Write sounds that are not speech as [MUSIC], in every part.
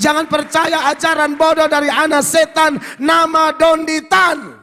Jangan percaya ajaran bodoh dari anak setan nama Donditan.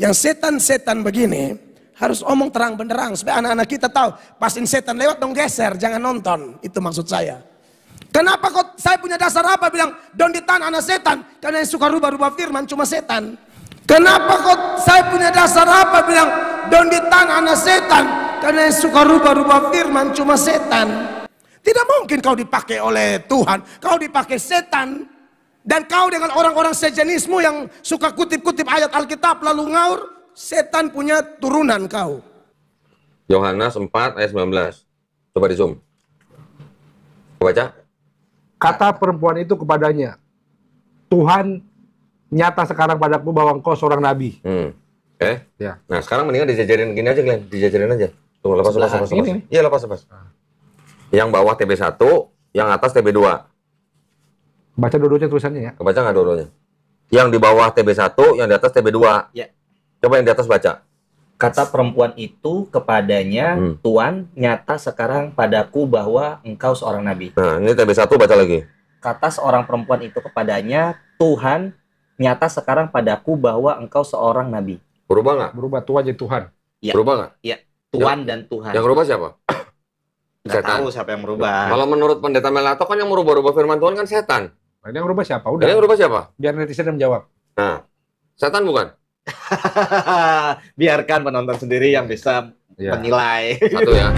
Yang setan-setan begini harus omong terang benderang supaya anak-anak kita tahu pasin setan lewat dong geser jangan nonton itu maksud saya. Kenapa kok saya punya dasar apa bilang Donditan anak setan? Karena yang suka rubah-rubah firman cuma setan. Kenapa kok saya punya dasar apa bilang Donditan anak setan? Karena yang suka rubah-rubah firman cuma setan. Tidak mungkin kau dipakai oleh Tuhan. Kau dipakai setan. Dan kau dengan orang-orang sejenismu yang suka kutip-kutip ayat Alkitab lalu ngaur. Setan punya turunan kau. Yohanes 4 ayat 19. Coba di zoom. Baca. Kata perempuan itu kepadanya. Tuhan nyata sekarang padaku bahwa engkau seorang nabi. Hmm. Eh? Ya. Nah sekarang mendingan dijajarin gini aja Glenn. Dijajarin aja. Tuh lepas, lepas, lepas, lepas. Iya lepas, lepas. lepas. Ah. Yang bawah TB1, yang atas TB2. Baca dua-duanya tulisannya ya. Baca nggak dua-duanya? Yang di bawah TB1, yang di atas TB2. Ya. Coba yang di atas baca. Kata perempuan itu kepadanya, hmm. Tuan, nyata sekarang padaku bahwa engkau seorang nabi. Nah, ini TB1 baca lagi. Kata seorang perempuan itu kepadanya, Tuhan, nyata sekarang padaku bahwa engkau seorang nabi. Berubah nggak? Berubah, Tuhan jadi Tuhan. Ya. Berubah nggak? Iya. Tuhan yang, dan Tuhan. Yang berubah siapa? nggak tahu siapa yang merubah. Kalau menurut pendeta Melato kan yang merubah-rubah firman Tuhan kan setan. Ini nah, yang merubah siapa? Udah. Ini yang merubah siapa? Biar netizen yang menjawab. Nah, setan bukan? [LAUGHS] Biarkan penonton sendiri yang bisa ya. menilai. Satu ya.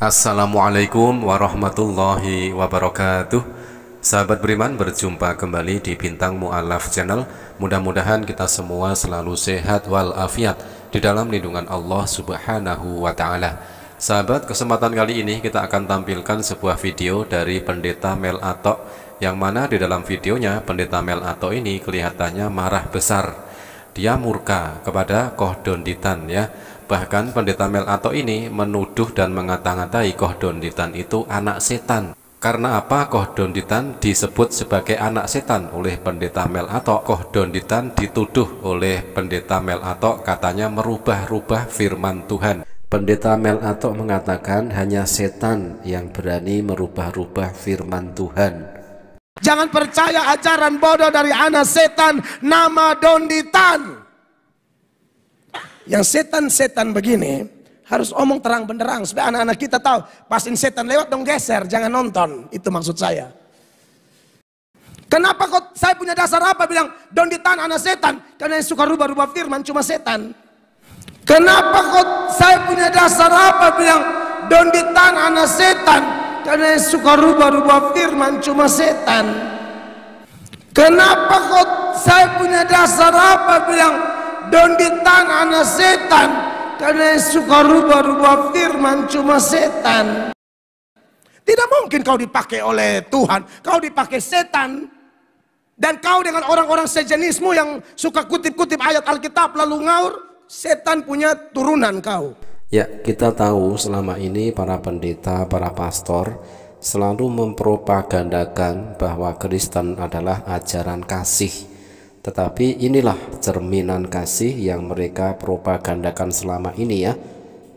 Assalamualaikum warahmatullahi wabarakatuh. Sahabat Beriman berjumpa kembali di Bintang Mu'alaf Channel Mudah-mudahan kita semua selalu sehat walafiat Di dalam lindungan Allah subhanahu wa ta'ala Sahabat, kesempatan kali ini kita akan tampilkan sebuah video dari Pendeta Mel Atok Yang mana di dalam videonya Pendeta Mel Atok ini kelihatannya marah besar Dia murka kepada Koh Donditan ya Bahkan pendeta Mel Atok ini menuduh dan mengata-ngatai Koh Donditan itu anak setan karena apa Koh Donditan disebut sebagai anak setan oleh pendeta Mel Atok? Donditan dituduh oleh pendeta Mel Atok katanya merubah-rubah firman Tuhan. Pendeta Mel Atok mengatakan hanya setan yang berani merubah-rubah firman Tuhan. Jangan percaya ajaran bodoh dari anak setan nama Donditan. Yang setan-setan begini, harus omong terang benderang supaya anak-anak kita tahu. Pasin setan lewat dong geser, jangan nonton. Itu maksud saya. Kenapa kok saya punya dasar apa bilang don ditahan anak setan? Karena yang suka rubah-rubah firman cuma setan. Kenapa kok saya punya dasar apa bilang don ditahan anak setan? Karena yang suka rubah-rubah firman cuma setan. Kenapa kok saya punya dasar apa bilang don ditahan anak setan? karena suka rubah-rubah firman cuma setan. Tidak mungkin kau dipakai oleh Tuhan, kau dipakai setan. Dan kau dengan orang-orang sejenismu yang suka kutip-kutip ayat Alkitab lalu ngaur, setan punya turunan kau. Ya, kita tahu selama ini para pendeta, para pastor selalu mempropagandakan bahwa Kristen adalah ajaran kasih. Tetapi inilah cerminan kasih yang mereka propagandakan selama ini ya,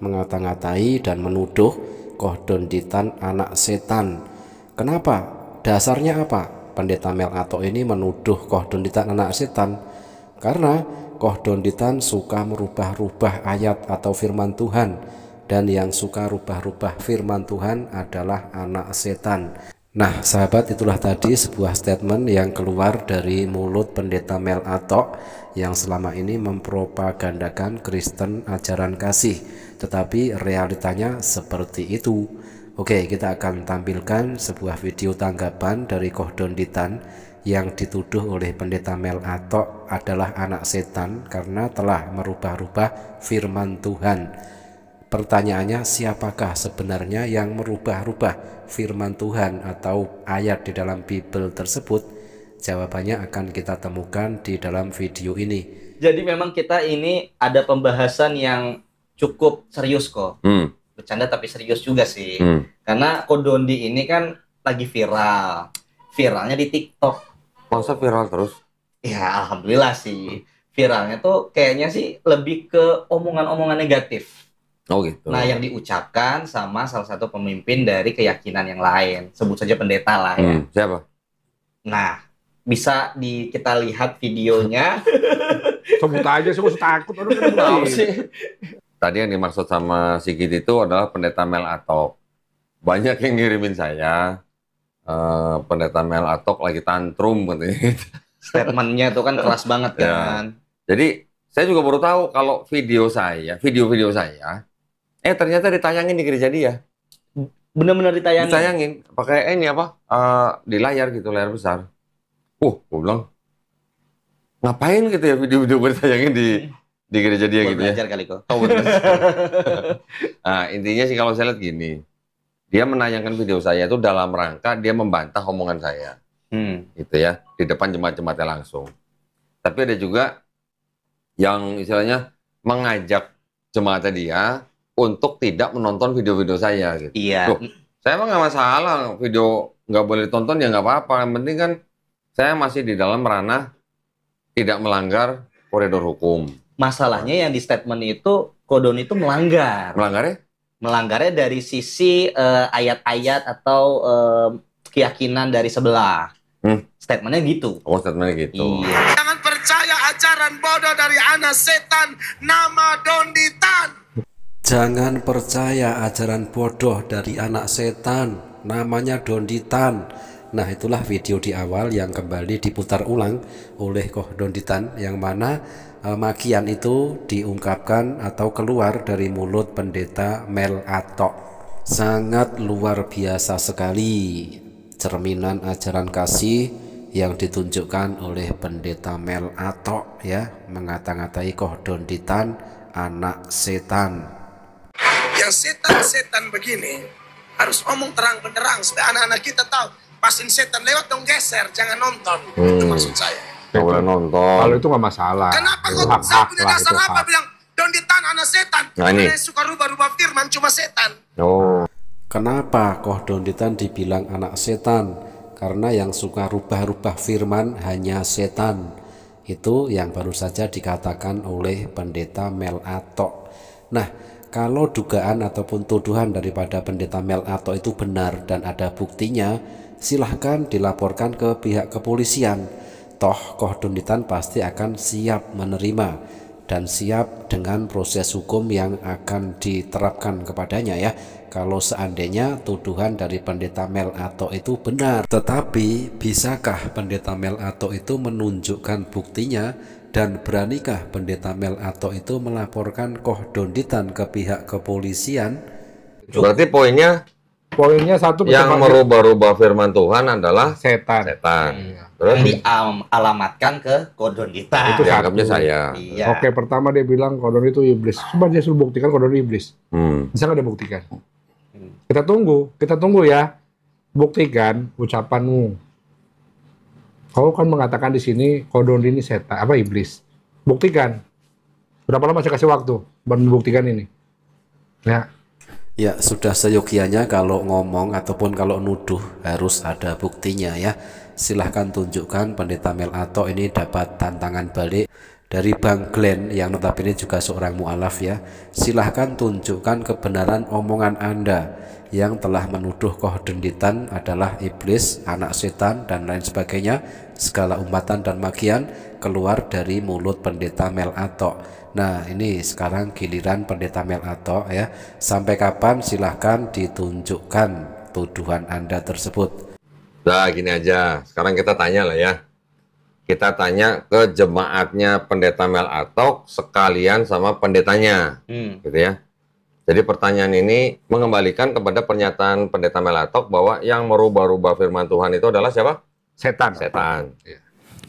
mengata-ngatai dan menuduh koh Donditan anak setan. Kenapa? Dasarnya apa? Pendeta Melato ini menuduh koh Donditan anak setan karena koh Donditan suka merubah-rubah ayat atau firman Tuhan dan yang suka rubah-rubah firman Tuhan adalah anak setan. Nah, sahabat, itulah tadi sebuah statement yang keluar dari mulut pendeta Mel Atok yang selama ini mempropagandakan Kristen ajaran kasih, tetapi realitanya seperti itu. Oke, kita akan tampilkan sebuah video tanggapan dari Kohdon Ditan yang dituduh oleh pendeta Mel Atok adalah anak setan karena telah merubah-rubah firman Tuhan Pertanyaannya, siapakah sebenarnya yang merubah-rubah firman Tuhan atau ayat di dalam Bible tersebut? Jawabannya akan kita temukan di dalam video ini. Jadi memang kita ini ada pembahasan yang cukup serius kok. Hmm. Bercanda tapi serius juga sih. Hmm. Karena Kodondi ini kan lagi viral. Viralnya di TikTok. Masa viral terus? Ya, alhamdulillah sih. Viralnya tuh kayaknya sih lebih ke omongan-omongan negatif Oh gitu. Nah yang diucapkan sama salah satu pemimpin dari keyakinan yang lain, sebut saja pendeta lah ya. Hmm, siapa? Nah bisa di kita lihat videonya. [LAUGHS] sebut aja, sebut takut. Aduh, [LAUGHS] sih? Tadi yang dimaksud sama Sigit itu adalah pendeta Mel Atok. Banyak yang ngirimin saya uh, pendeta Mel Atok lagi tantrum [LAUGHS] Statementnya itu kan keras banget ya. kan. Ya. Jadi saya juga baru tahu kalau video saya, video-video saya Eh ternyata ditayangin di gereja dia. benar-benar ditayangin. Ditayangin pakai ini apa? Uh, di layar gitu, layar besar. Uh, gue bilang ngapain gitu ya video-video gue ditayangin di di gereja dia Buat gitu ya? belajar ya. kali kok. Oh, [LAUGHS] nah, intinya sih kalau saya lihat gini, dia menayangkan video saya itu dalam rangka dia membantah omongan saya. Hmm. Gitu ya, di depan jemaat-jemaatnya langsung. Tapi ada juga yang istilahnya mengajak jemaatnya dia untuk tidak menonton video-video saya gitu. Iya. Loh, saya emang gak masalah video nggak boleh tonton ya nggak apa-apa. Yang penting kan saya masih di dalam ranah tidak melanggar koridor hukum. Masalahnya yang di statement itu Kodon itu melanggar. Melanggar ya? Melanggarnya dari sisi eh, ayat-ayat uh, atau uh, keyakinan dari sebelah. Hmm. Statementnya gitu. Oh, statementnya gitu. Iya. Jangan percaya ajaran bodoh dari anak setan nama Donditan. Jangan percaya ajaran bodoh dari anak setan, namanya donditan. Nah itulah video di awal yang kembali diputar ulang oleh Koh Donditan yang mana e, makian itu diungkapkan atau keluar dari mulut pendeta Mel Atok. Sangat luar biasa sekali cerminan ajaran kasih yang ditunjukkan oleh pendeta Mel Atok ya mengata-ngatai Koh Donditan anak setan yang setan-setan begini harus omong terang benderang supaya anak-anak kita tahu pasin setan lewat dong geser jangan nonton hmm. itu maksud saya nggak boleh nonton kalau itu nggak masalah kenapa kok saya punya dasar apa hak. bilang don't ditan anak setan nah, ini. suka rubah-rubah firman cuma setan oh kenapa kok donditan dibilang anak setan karena yang suka rubah-rubah firman hanya setan itu yang baru saja dikatakan oleh pendeta Mel Atok nah kalau dugaan ataupun tuduhan daripada pendeta Mel atau itu benar dan ada buktinya, silahkan dilaporkan ke pihak kepolisian. Toh Kohdunitan pasti akan siap menerima dan siap dengan proses hukum yang akan diterapkan kepadanya ya kalau seandainya tuduhan dari pendeta Mel atau itu benar. Tetapi bisakah pendeta Mel atau itu menunjukkan buktinya dan beranikah pendeta Mel Melato itu melaporkan Koh Donditan ke pihak kepolisian? Berarti poinnya poinnya satu yang merubah-rubah firman Tuhan adalah setan. Setan. Iya. Terus dialamatkan ke Kodon kita. Itu dianggapnya saya. Iya. Oke, pertama dia bilang Kodon itu iblis. Coba dia suruh buktikan Kodon iblis. Hmm. Bisa nggak dia buktikan? Hmm. Kita tunggu, kita tunggu ya. Buktikan ucapanmu Kau kan mengatakan di sini Kodon ini setan apa iblis. Buktikan. Berapa lama saya kasih waktu buat membuktikan ini? Ya. Ya, sudah seyogianya kalau ngomong ataupun kalau nuduh harus ada buktinya ya. Silahkan tunjukkan pendeta Mel Ato ini dapat tantangan balik dari Bang Glenn yang notabene juga seorang mualaf ya silahkan tunjukkan kebenaran omongan Anda yang telah menuduh koh denditan adalah iblis, anak setan, dan lain sebagainya, segala umatan dan makian keluar dari mulut pendeta Melatok. Nah ini sekarang giliran pendeta Melatok ya, sampai kapan silahkan ditunjukkan tuduhan Anda tersebut. Nah gini aja, sekarang kita tanya lah ya. Kita tanya ke jemaatnya pendeta Melatok sekalian sama pendetanya, hmm. gitu ya jadi pertanyaan ini mengembalikan kepada pernyataan pendeta Melatok bahwa yang merubah-rubah firman Tuhan itu adalah siapa? Setan. Setan. Iya.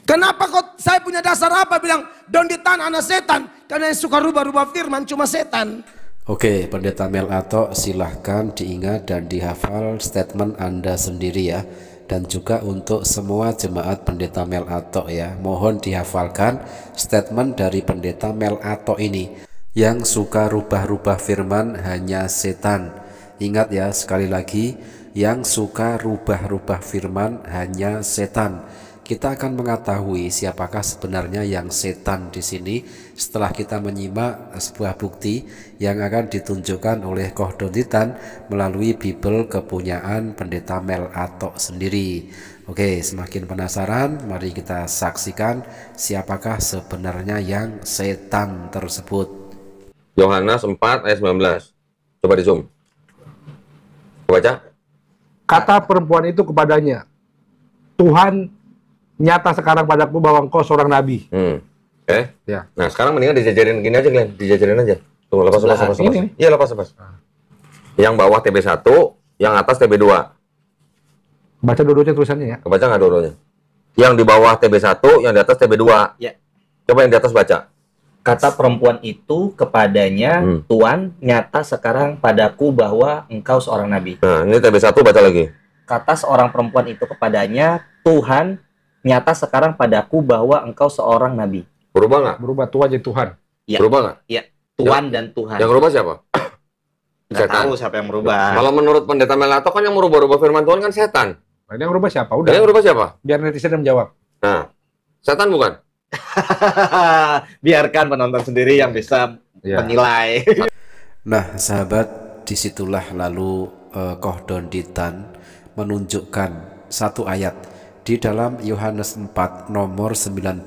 Kenapa kok saya punya dasar apa bilang don ditan anak setan? Karena yang suka rubah-rubah firman cuma setan. Oke, pendeta Melatok silahkan diingat dan dihafal statement Anda sendiri ya dan juga untuk semua jemaat pendeta Melatok ya. Mohon dihafalkan statement dari pendeta Melatok ini yang suka rubah-rubah firman hanya setan. Ingat ya sekali lagi, yang suka rubah-rubah firman hanya setan. Kita akan mengetahui siapakah sebenarnya yang setan di sini setelah kita menyimak sebuah bukti yang akan ditunjukkan oleh Koh Donditan melalui Bible kepunyaan Pendeta Mel Atok sendiri. Oke, semakin penasaran, mari kita saksikan siapakah sebenarnya yang setan tersebut. Yohanes 4 ayat 19. Coba di zoom. Baca. Kata perempuan itu kepadanya, Tuhan nyata sekarang padaku bahwa engkau seorang nabi. Hmm. Okay. Ya. Nah, sekarang mendingan dijajarin gini aja, kalian, Dijajarin aja. Tuh, lepas, lepas, lepas, lepas. Iya, lepas, lepas. Yang bawah TB1, yang atas TB2. Baca dua-duanya tulisannya ya. Baca nggak dua-duanya? Yang di bawah TB1, yang di atas TB2. Ya. Coba yang di atas baca kata perempuan itu kepadanya hmm. Tuhan nyata sekarang padaku bahwa engkau seorang nabi. Nah, ini tb satu baca lagi. Kata seorang perempuan itu kepadanya Tuhan nyata sekarang padaku bahwa engkau seorang nabi. Berubah nggak? Berubah tuan jadi Tuhan. Ya. Berubah nggak? Iya. Tuhan ya. dan Tuhan. Yang berubah siapa? Gak tahu siapa yang berubah. Ya. Kalau menurut pendeta Melato kan yang merubah berubah firman Tuhan kan setan. Nah, yang berubah siapa? Udah. Yang berubah siapa? Biar netizen yang menjawab. Nah, setan bukan? [LAUGHS] Biarkan penonton sendiri yang bisa ya. menilai. [LAUGHS] nah, sahabat, disitulah lalu uh, eh, Don Ditan menunjukkan satu ayat di dalam Yohanes 4 nomor 19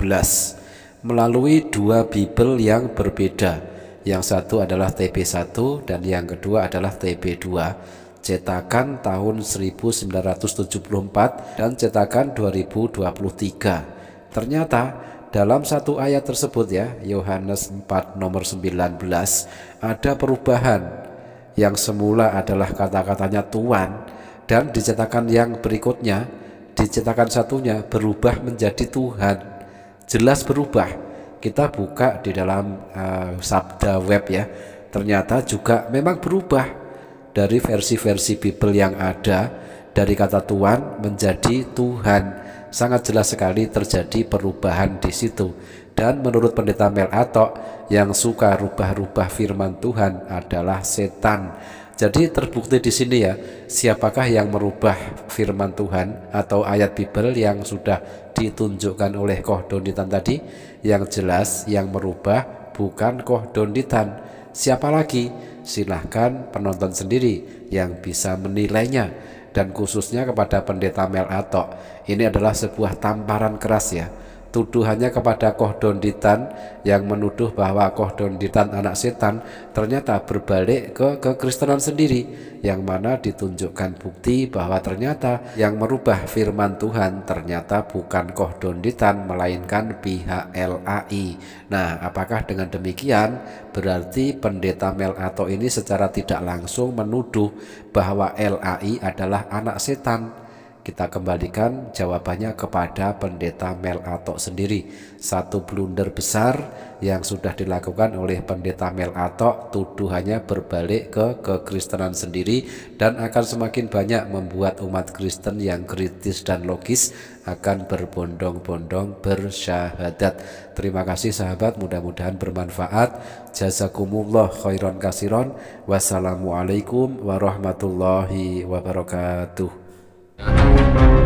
melalui dua Bible yang berbeda. Yang satu adalah TB1 dan yang kedua adalah TB2 cetakan tahun 1974 dan cetakan 2023. Ternyata dalam satu ayat tersebut ya, Yohanes 4 nomor 19, ada perubahan yang semula adalah kata-katanya Tuhan dan dicetakan yang berikutnya, dicetakan satunya berubah menjadi Tuhan. Jelas berubah. Kita buka di dalam uh, sabda web ya. Ternyata juga memang berubah dari versi-versi Bible yang ada dari kata Tuhan menjadi Tuhan sangat jelas sekali terjadi perubahan di situ. Dan menurut pendeta Mel Atok, yang suka rubah-rubah firman Tuhan adalah setan. Jadi terbukti di sini ya, siapakah yang merubah firman Tuhan atau ayat Bible yang sudah ditunjukkan oleh Koh Donitan tadi? Yang jelas yang merubah bukan Koh Donitan. Siapa lagi? Silahkan penonton sendiri yang bisa menilainya dan khususnya kepada pendeta Mel Atok. Ini adalah sebuah tamparan keras ya tuduhannya kepada Koh Donditan yang menuduh bahwa Koh Donditan anak setan ternyata berbalik ke kekristenan sendiri yang mana ditunjukkan bukti bahwa ternyata yang merubah firman Tuhan ternyata bukan Koh Donditan melainkan pihak LAI. Nah, apakah dengan demikian berarti pendeta Melato ini secara tidak langsung menuduh bahwa LAI adalah anak setan? Kita kembalikan jawabannya kepada pendeta Mel Atok sendiri. Satu blunder besar yang sudah dilakukan oleh pendeta Mel Atok tuduhannya berbalik ke kekristenan sendiri dan akan semakin banyak membuat umat Kristen yang kritis dan logis akan berbondong-bondong bersyahadat. Terima kasih sahabat, mudah-mudahan bermanfaat. Jazakumullah khairan kasiron. Wassalamualaikum warahmatullahi wabarakatuh. Yeah.